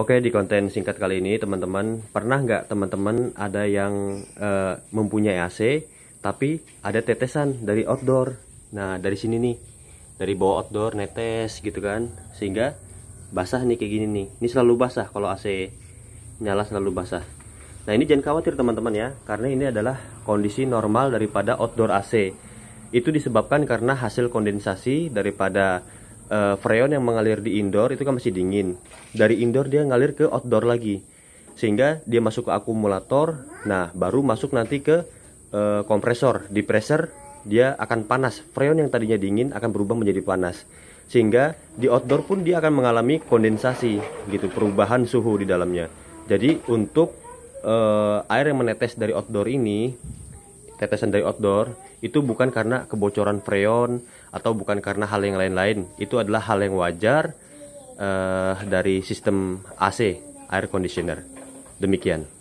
Oke, di konten singkat kali ini teman-teman, pernah nggak teman-teman ada yang uh, mempunyai AC tapi ada tetesan dari outdoor? Nah, dari sini nih, dari bawah outdoor netes gitu kan, sehingga basah nih kayak gini nih. Ini selalu basah kalau AC nyala selalu basah. Nah, ini jangan khawatir teman-teman ya, karena ini adalah kondisi normal daripada outdoor AC. Itu disebabkan karena hasil kondensasi daripada uh, freon yang mengalir di indoor itu kan masih dingin. Dari indoor dia ngalir ke outdoor lagi. Sehingga dia masuk ke akumulator, nah baru masuk nanti ke uh, kompresor. Di pressure dia akan panas. Freon yang tadinya dingin akan berubah menjadi panas. Sehingga di outdoor pun dia akan mengalami kondensasi gitu, perubahan suhu di dalamnya. Jadi untuk uh, air yang menetes dari outdoor ini tetesan dari outdoor itu bukan karena kebocoran freon atau bukan karena hal yang lain-lain itu adalah hal yang wajar uh, dari sistem AC air conditioner demikian